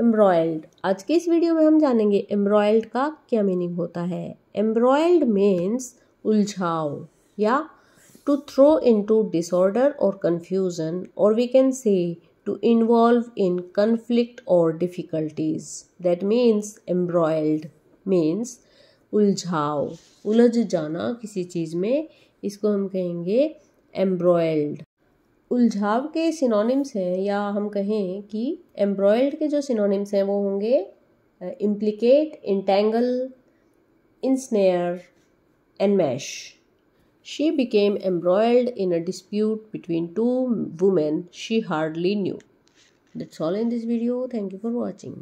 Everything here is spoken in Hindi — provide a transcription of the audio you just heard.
एम्ब्रॉयल्ड आज के इस वीडियो में हम जानेंगे एम्ब्रॉयल्ड का क्या मीनिंग होता है एम्ब्रॉयल्ड मीन्स उलझाओ या to throw into disorder और कन्फ्यूजन और we can say to involve in conflict और difficulties that means embroiled means उलझाओ उलझ जाना किसी चीज़ में इसको हम कहेंगे एम्ब्रॉयल्ड उलझाव के सिनोनिम्स हैं या हम कहें कि एम्ब्रॉयड के जो सिनोनिम्स हैं वो होंगे implicate entangle ensnare and mesh she became embroiled in a dispute between two women she hardly knew that's all in this video thank you for watching